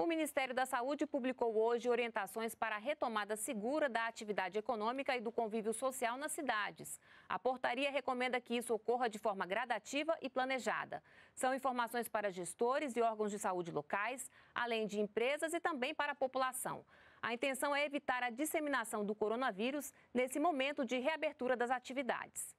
O Ministério da Saúde publicou hoje orientações para a retomada segura da atividade econômica e do convívio social nas cidades. A portaria recomenda que isso ocorra de forma gradativa e planejada. São informações para gestores e órgãos de saúde locais, além de empresas e também para a população. A intenção é evitar a disseminação do coronavírus nesse momento de reabertura das atividades.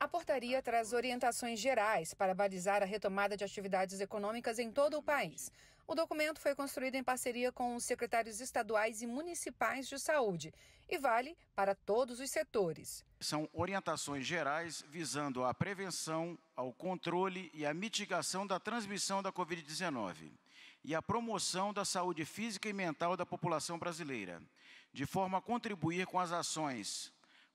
A portaria traz orientações gerais para balizar a retomada de atividades econômicas em todo o país. O documento foi construído em parceria com os secretários estaduais e municipais de saúde e vale para todos os setores. São orientações gerais visando à prevenção, ao controle e à mitigação da transmissão da Covid-19 e à promoção da saúde física e mental da população brasileira, de forma a contribuir com as ações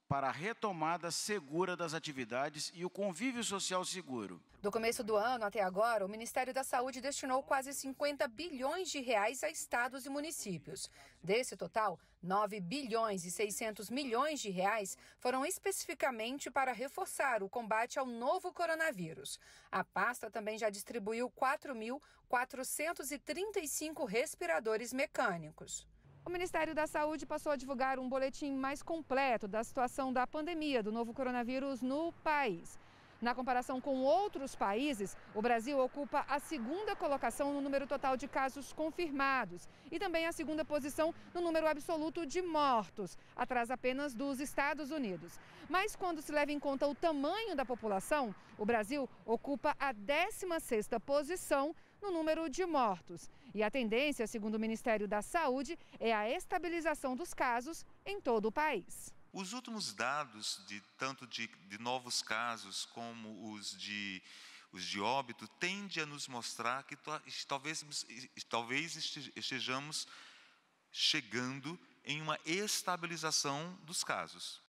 para a retomada segura das atividades e o convívio social seguro. Do começo do ano até agora, o Ministério da Saúde destinou quase 50 bilhões de reais a estados e municípios. Desse total, 9 bilhões e 600 milhões de reais foram especificamente para reforçar o combate ao novo coronavírus. A pasta também já distribuiu 4.435 respiradores mecânicos. O Ministério da Saúde passou a divulgar um boletim mais completo da situação da pandemia do novo coronavírus no país. Na comparação com outros países, o Brasil ocupa a segunda colocação no número total de casos confirmados e também a segunda posição no número absoluto de mortos, atrás apenas dos Estados Unidos. Mas quando se leva em conta o tamanho da população, o Brasil ocupa a 16ª posição no número de mortos. E a tendência, segundo o Ministério da Saúde, é a estabilização dos casos em todo o país. Os últimos dados, de, tanto de, de novos casos como os de, os de óbito, tende a nos mostrar que talvez, talvez estejamos chegando em uma estabilização dos casos.